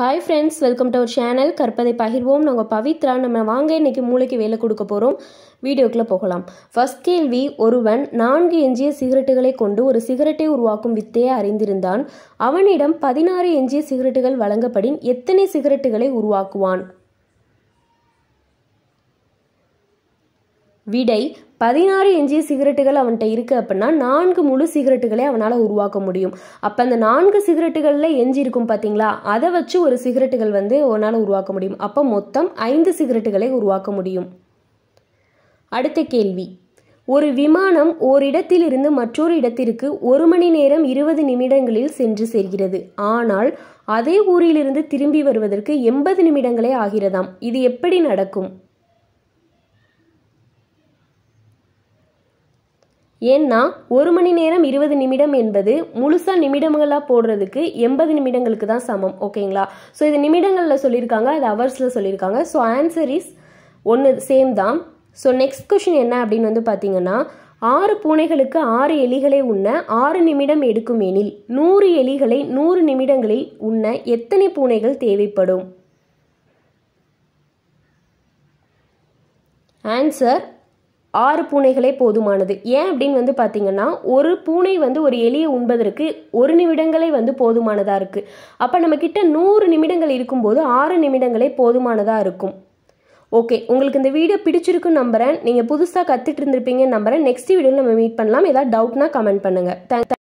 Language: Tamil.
hi friends welcome to our channel கற்பதை பகிர்வோம் நாங்கள் பவித்ரா நம்ம வாங்க இன்றைக்கி மூளைக்கு வேலை கொடுக்க போகிறோம் வீடியோக்குள்ளே போகலாம் ஃபஸ்ட் கேள்வி ஒருவன் நான்கு எஞ்சிய சிகரெட்டுகளை கொண்டு ஒரு சிகரெட்டை உருவாக்கும் வித்தையை அறிந்திருந்தான் அவனிடம் பதினாறு எஞ்சிய சிகரெட்டுகள் வழங்கப்படின் எத்தனை சிகரெட்டுகளை உருவாக்குவான் விடை பதினாறு எஞ்சிய சிகரெட்டுகள் அவன்கிட்ட இருக்குது அப்படின்னா நான்கு முழு சிகரெட்டுகளே அவனால் உருவாக்க முடியும் அப்போ அந்த நான்கு சிகரெட்டுகளில் எஞ்சி இருக்கும் பார்த்தீங்களா அதை வச்சு ஒரு சிகரெட்டுகள் வந்து ஒன்றால் உருவாக்க முடியும் அப்போ மொத்தம் ஐந்து சிகரெட்டுகளை உருவாக்க முடியும் அடுத்த கேள்வி ஒரு விமானம் ஓரிடத்திலிருந்து மற்றொரு இடத்திற்கு ஒரு மணி நேரம் இருபது நிமிடங்களில் சென்று சேர்கிறது ஆனால் அதே ஊரிலிருந்து திரும்பி வருவதற்கு எண்பது நிமிடங்களே ஆகிறதாம் இது எப்படி நடக்கும் ஏன்னா ஒரு மணி நேரம் இருபது நிமிடம் என்பது முழுசாக நிமிடங்களாக போடுறதுக்கு எண்பது நிமிடங்களுக்கு தான் சமம் ஓகேங்களா ஸோ இது நிமிடங்களில் சொல்லியிருக்காங்க அது ஹவர்ஸில் சொல்லியிருக்காங்க ஸோ ஆன்சர் இஸ் ஒன்று சேம் தான் ஸோ நெக்ஸ்ட் கொஷின் என்ன அப்படின்னு வந்து பார்த்தீங்கன்னா ஆறு பூனைகளுக்கு ஆறு எலிகளை உண்ண ஆறு நிமிடம் எடுக்கும் எனில் நூறு எலிகளை நூறு நிமிடங்களில் உண்ண எத்தனை பூனைகள் தேவைப்படும் ஆன்சர் ஆறு பூனைகளே போதுமானது ஏன் அப்படின்னு வந்து பார்த்தீங்கன்னா ஒரு பூனை வந்து ஒரு எலியை உண்பதற்கு ஒரு நிமிடங்களே வந்து போதுமானதாக இருக்குது அப்போ நம்ம கிட்ட நூறு நிமிடங்கள் இருக்கும்போது ஆறு நிமிடங்களே போதுமானதாக இருக்கும் ஓகே உங்களுக்கு இந்த வீடியோ பிடிச்சிருக்குன்னு நம்புகிறேன் நீங்கள் புதுசாக கற்றுட்டு இருந்திருப்பீங்கன்னு நம்புகிறேன் நெக்ஸ்ட் வீடியோவில் நம்ம மீட் பண்ணலாம் ஏதாவது டவுட்னா கமெண்ட் பண்ணுங்கள் தேங்க்